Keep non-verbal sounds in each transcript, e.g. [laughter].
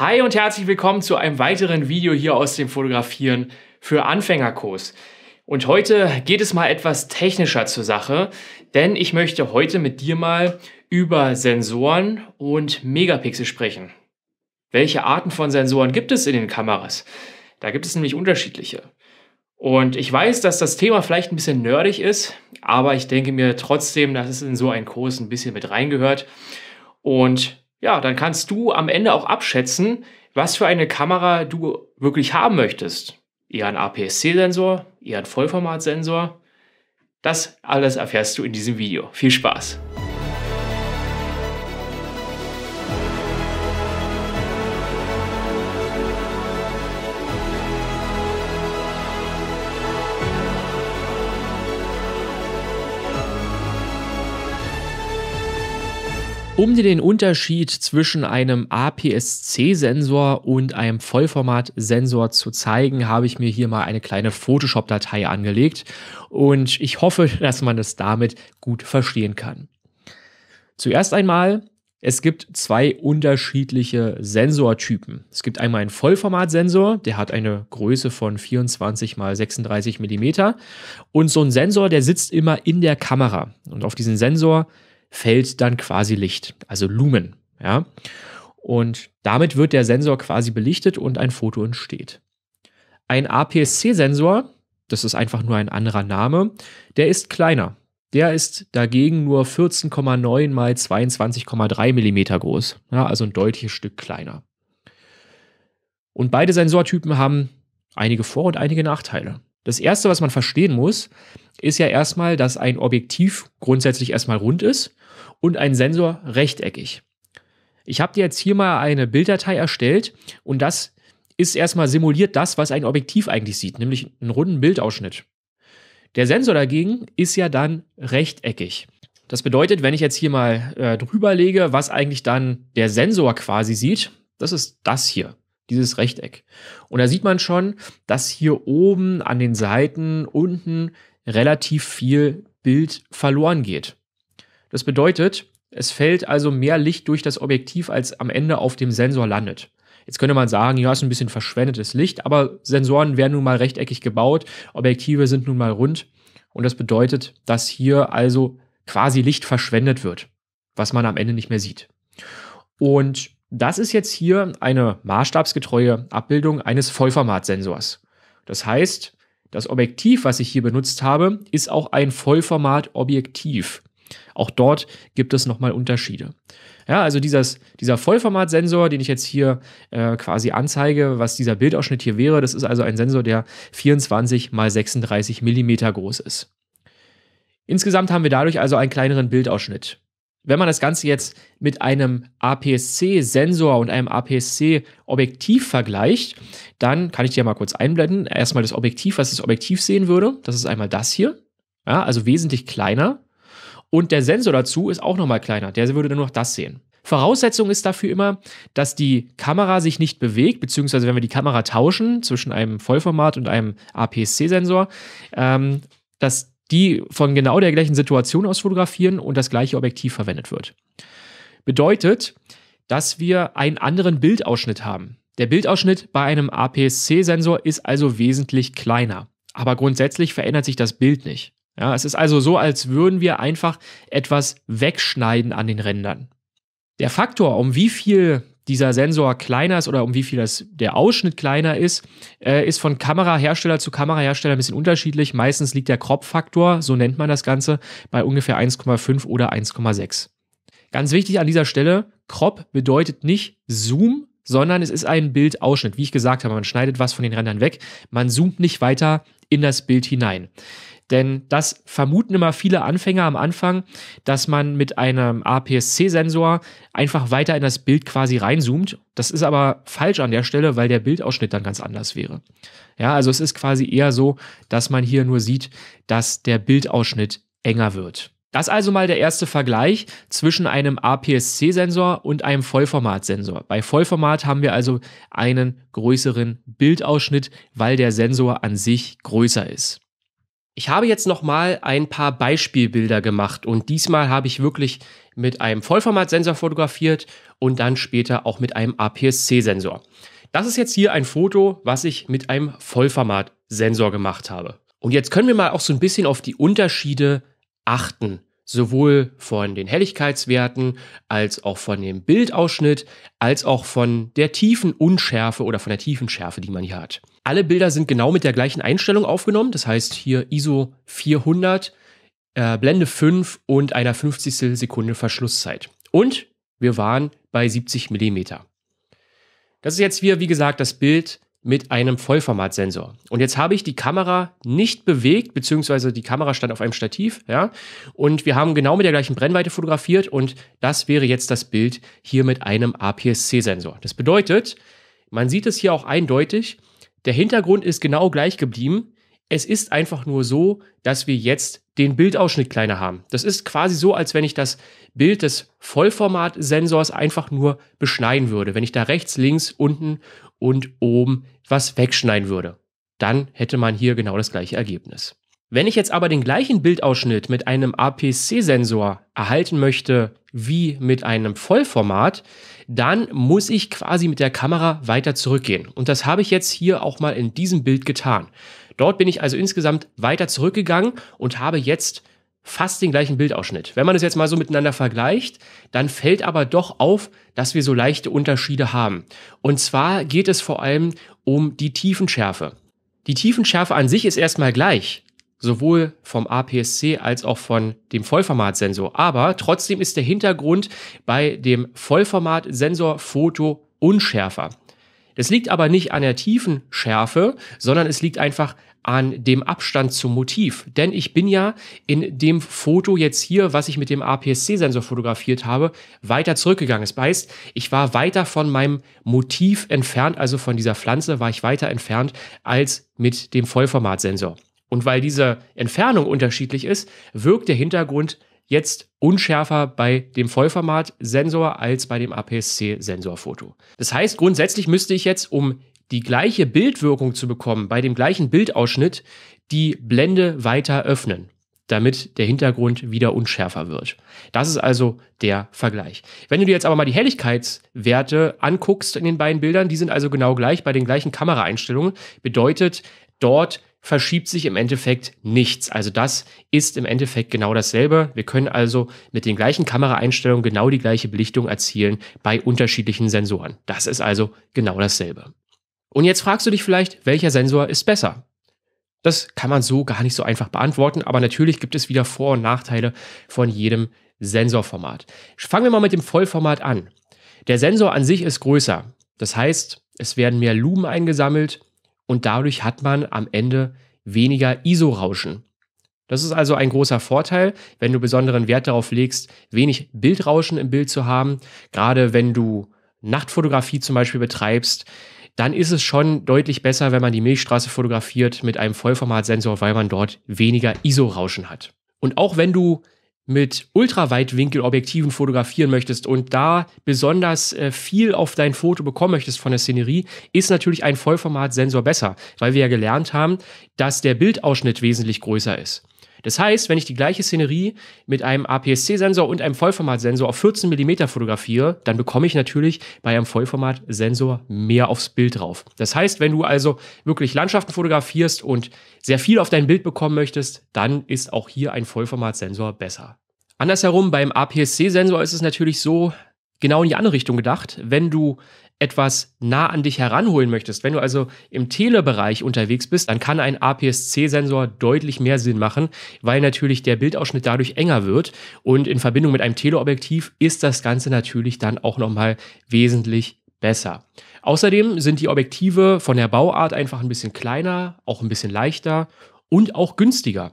Hi und herzlich willkommen zu einem weiteren Video hier aus dem Fotografieren für Anfängerkurs. Und heute geht es mal etwas technischer zur Sache, denn ich möchte heute mit dir mal über Sensoren und Megapixel sprechen. Welche Arten von Sensoren gibt es in den Kameras? Da gibt es nämlich unterschiedliche. Und ich weiß, dass das Thema vielleicht ein bisschen nerdig ist, aber ich denke mir trotzdem, dass es in so einen Kurs ein bisschen mit reingehört. Und ja, dann kannst du am Ende auch abschätzen, was für eine Kamera du wirklich haben möchtest. Eher ein APS-C-Sensor, eher ein Vollformatsensor. Das alles erfährst du in diesem Video. Viel Spaß! Um dir den Unterschied zwischen einem APS-C-Sensor und einem Vollformat-Sensor zu zeigen, habe ich mir hier mal eine kleine Photoshop-Datei angelegt und ich hoffe, [laughs] dass man das damit gut verstehen kann. Zuerst einmal, es gibt zwei unterschiedliche Sensortypen. Es gibt einmal einen Vollformat-Sensor, der hat eine Größe von 24 x 36 mm und so ein Sensor, der sitzt immer in der Kamera und auf diesen Sensor fällt dann quasi Licht, also Lumen. Ja? Und damit wird der Sensor quasi belichtet und ein Foto entsteht. Ein APS-C-Sensor, das ist einfach nur ein anderer Name, der ist kleiner. Der ist dagegen nur 14,9 mal 22,3 mm groß, ja, also ein deutliches Stück kleiner. Und beide Sensortypen haben einige Vor- und einige Nachteile. Das Erste, was man verstehen muss, ist ja erstmal, dass ein Objektiv grundsätzlich erstmal rund ist und ein Sensor rechteckig. Ich habe dir jetzt hier mal eine Bilddatei erstellt und das ist erstmal simuliert das, was ein Objektiv eigentlich sieht, nämlich einen runden Bildausschnitt. Der Sensor dagegen ist ja dann rechteckig. Das bedeutet, wenn ich jetzt hier mal äh, drüber lege, was eigentlich dann der Sensor quasi sieht, das ist das hier dieses Rechteck. Und da sieht man schon, dass hier oben an den Seiten unten relativ viel Bild verloren geht. Das bedeutet, es fällt also mehr Licht durch das Objektiv, als am Ende auf dem Sensor landet. Jetzt könnte man sagen, ja, ist ein bisschen verschwendetes Licht, aber Sensoren werden nun mal rechteckig gebaut, Objektive sind nun mal rund und das bedeutet, dass hier also quasi Licht verschwendet wird, was man am Ende nicht mehr sieht. Und das ist jetzt hier eine maßstabsgetreue Abbildung eines Vollformatsensors. Das heißt, das Objektiv, was ich hier benutzt habe, ist auch ein Vollformat-Objektiv. Auch dort gibt es nochmal Unterschiede. Ja, also dieses, dieser Vollformatsensor, den ich jetzt hier äh, quasi anzeige, was dieser Bildausschnitt hier wäre, das ist also ein Sensor, der 24 mal 36 mm groß ist. Insgesamt haben wir dadurch also einen kleineren Bildausschnitt. Wenn man das Ganze jetzt mit einem APS-C-Sensor und einem APS-C-Objektiv vergleicht, dann kann ich dir mal kurz einblenden. Erstmal das Objektiv, was das Objektiv sehen würde. Das ist einmal das hier. Ja, also wesentlich kleiner. Und der Sensor dazu ist auch nochmal kleiner. Der würde nur noch das sehen. Voraussetzung ist dafür immer, dass die Kamera sich nicht bewegt, beziehungsweise wenn wir die Kamera tauschen zwischen einem Vollformat und einem APS-C-Sensor, ähm, dass die von genau der gleichen Situation aus fotografieren und das gleiche Objektiv verwendet wird. Bedeutet, dass wir einen anderen Bildausschnitt haben. Der Bildausschnitt bei einem APS-C-Sensor ist also wesentlich kleiner. Aber grundsätzlich verändert sich das Bild nicht. Ja, es ist also so, als würden wir einfach etwas wegschneiden an den Rändern. Der Faktor, um wie viel dieser Sensor kleiner ist oder um wie viel das, der Ausschnitt kleiner ist, äh, ist von Kamerahersteller zu Kamerahersteller ein bisschen unterschiedlich. Meistens liegt der Crop-Faktor, so nennt man das Ganze, bei ungefähr 1,5 oder 1,6. Ganz wichtig an dieser Stelle, Crop bedeutet nicht Zoom, sondern es ist ein Bildausschnitt. Wie ich gesagt habe, man schneidet was von den Rändern weg, man zoomt nicht weiter in das Bild hinein. Denn das vermuten immer viele Anfänger am Anfang, dass man mit einem APS-C-Sensor einfach weiter in das Bild quasi reinzoomt. Das ist aber falsch an der Stelle, weil der Bildausschnitt dann ganz anders wäre. Ja, also es ist quasi eher so, dass man hier nur sieht, dass der Bildausschnitt enger wird. Das also mal der erste Vergleich zwischen einem APS-C-Sensor und einem Vollformat-Sensor. Bei Vollformat haben wir also einen größeren Bildausschnitt, weil der Sensor an sich größer ist. Ich habe jetzt nochmal ein paar Beispielbilder gemacht und diesmal habe ich wirklich mit einem Vollformatsensor fotografiert und dann später auch mit einem APS-C-Sensor. Das ist jetzt hier ein Foto, was ich mit einem Vollformatsensor gemacht habe. Und jetzt können wir mal auch so ein bisschen auf die Unterschiede achten sowohl von den Helligkeitswerten als auch von dem Bildausschnitt, als auch von der tiefen Unschärfe oder von der tiefen Schärfe, die man hier hat. Alle Bilder sind genau mit der gleichen Einstellung aufgenommen, das heißt hier ISO 400, äh, Blende 5 und einer 50. Sekunde Verschlusszeit. Und wir waren bei 70 mm. Das ist jetzt hier, wie gesagt, das Bild mit einem Vollformatsensor. Und jetzt habe ich die Kamera nicht bewegt, beziehungsweise die Kamera stand auf einem Stativ, ja, und wir haben genau mit der gleichen Brennweite fotografiert und das wäre jetzt das Bild hier mit einem APS-C-Sensor. Das bedeutet, man sieht es hier auch eindeutig, der Hintergrund ist genau gleich geblieben, es ist einfach nur so, dass wir jetzt den Bildausschnitt kleiner haben. Das ist quasi so, als wenn ich das Bild des Vollformatsensors einfach nur beschneiden würde. Wenn ich da rechts, links, unten und oben was wegschneiden würde, dann hätte man hier genau das gleiche Ergebnis. Wenn ich jetzt aber den gleichen Bildausschnitt mit einem APC-Sensor erhalten möchte, wie mit einem Vollformat, dann muss ich quasi mit der Kamera weiter zurückgehen. Und das habe ich jetzt hier auch mal in diesem Bild getan. Dort bin ich also insgesamt weiter zurückgegangen und habe jetzt fast den gleichen Bildausschnitt. Wenn man das jetzt mal so miteinander vergleicht, dann fällt aber doch auf, dass wir so leichte Unterschiede haben. Und zwar geht es vor allem um die Tiefenschärfe. Die Tiefenschärfe an sich ist erstmal gleich, sowohl vom APS-C als auch von dem Vollformatsensor. Aber trotzdem ist der Hintergrund bei dem Vollformatsensor Foto unschärfer. Es liegt aber nicht an der tiefen Schärfe, sondern es liegt einfach an dem Abstand zum Motiv. Denn ich bin ja in dem Foto jetzt hier, was ich mit dem APS-C-Sensor fotografiert habe, weiter zurückgegangen. Das heißt, ich war weiter von meinem Motiv entfernt, also von dieser Pflanze war ich weiter entfernt als mit dem Vollformatsensor. Und weil diese Entfernung unterschiedlich ist, wirkt der Hintergrund jetzt unschärfer bei dem Vollformat-Sensor als bei dem APS-C-Sensorfoto. Das heißt, grundsätzlich müsste ich jetzt, um die gleiche Bildwirkung zu bekommen, bei dem gleichen Bildausschnitt, die Blende weiter öffnen, damit der Hintergrund wieder unschärfer wird. Das ist also der Vergleich. Wenn du dir jetzt aber mal die Helligkeitswerte anguckst in den beiden Bildern, die sind also genau gleich bei den gleichen Kameraeinstellungen, bedeutet, dort verschiebt sich im Endeffekt nichts. Also das ist im Endeffekt genau dasselbe. Wir können also mit den gleichen Kameraeinstellungen genau die gleiche Belichtung erzielen bei unterschiedlichen Sensoren. Das ist also genau dasselbe. Und jetzt fragst du dich vielleicht, welcher Sensor ist besser? Das kann man so gar nicht so einfach beantworten, aber natürlich gibt es wieder Vor- und Nachteile von jedem Sensorformat. Fangen wir mal mit dem Vollformat an. Der Sensor an sich ist größer. Das heißt, es werden mehr Lumen eingesammelt, und dadurch hat man am Ende weniger ISO-Rauschen. Das ist also ein großer Vorteil, wenn du besonderen Wert darauf legst, wenig Bildrauschen im Bild zu haben. Gerade wenn du Nachtfotografie zum Beispiel betreibst, dann ist es schon deutlich besser, wenn man die Milchstraße fotografiert mit einem Vollformatsensor, weil man dort weniger ISO-Rauschen hat. Und auch wenn du mit Ultraweitwinkelobjektiven fotografieren möchtest und da besonders äh, viel auf dein Foto bekommen möchtest von der Szenerie, ist natürlich ein Vollformatsensor besser, weil wir ja gelernt haben, dass der Bildausschnitt wesentlich größer ist. Das heißt, wenn ich die gleiche Szenerie mit einem APS-C-Sensor und einem Vollformatsensor auf 14 mm fotografiere, dann bekomme ich natürlich bei einem Vollformatsensor mehr aufs Bild drauf. Das heißt, wenn du also wirklich Landschaften fotografierst und sehr viel auf dein Bild bekommen möchtest, dann ist auch hier ein Vollformatsensor besser. Andersherum beim APS-C-Sensor ist es natürlich so, genau in die andere Richtung gedacht. Wenn du etwas nah an dich heranholen möchtest, wenn du also im Telebereich unterwegs bist, dann kann ein APS-C-Sensor deutlich mehr Sinn machen, weil natürlich der Bildausschnitt dadurch enger wird und in Verbindung mit einem Teleobjektiv ist das Ganze natürlich dann auch nochmal wesentlich besser. Außerdem sind die Objektive von der Bauart einfach ein bisschen kleiner, auch ein bisschen leichter und auch günstiger.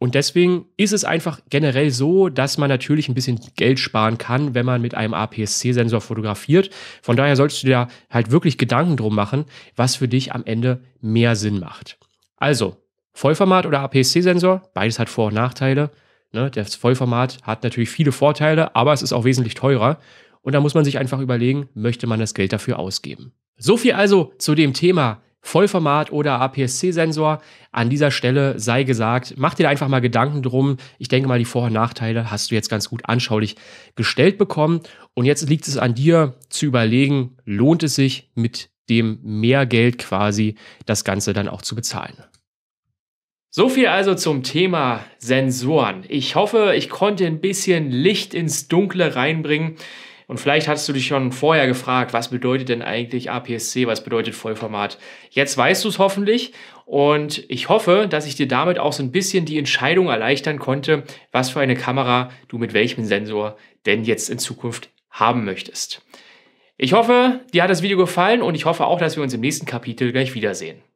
Und deswegen ist es einfach generell so, dass man natürlich ein bisschen Geld sparen kann, wenn man mit einem APS-C-Sensor fotografiert. Von daher solltest du dir halt wirklich Gedanken drum machen, was für dich am Ende mehr Sinn macht. Also, Vollformat oder APS-C-Sensor, beides hat Vor- und Nachteile. Ne? Das Vollformat hat natürlich viele Vorteile, aber es ist auch wesentlich teurer. Und da muss man sich einfach überlegen, möchte man das Geld dafür ausgeben. So viel also zu dem Thema Vollformat oder APS-C-Sensor. An dieser Stelle sei gesagt, mach dir da einfach mal Gedanken drum. Ich denke mal, die Vor- und Nachteile hast du jetzt ganz gut anschaulich gestellt bekommen. Und jetzt liegt es an dir zu überlegen, lohnt es sich mit dem Mehrgeld quasi das Ganze dann auch zu bezahlen. So viel also zum Thema Sensoren. Ich hoffe, ich konnte ein bisschen Licht ins Dunkle reinbringen. Und vielleicht hast du dich schon vorher gefragt, was bedeutet denn eigentlich APS-C, was bedeutet Vollformat? Jetzt weißt du es hoffentlich und ich hoffe, dass ich dir damit auch so ein bisschen die Entscheidung erleichtern konnte, was für eine Kamera du mit welchem Sensor denn jetzt in Zukunft haben möchtest. Ich hoffe, dir hat das Video gefallen und ich hoffe auch, dass wir uns im nächsten Kapitel gleich wiedersehen.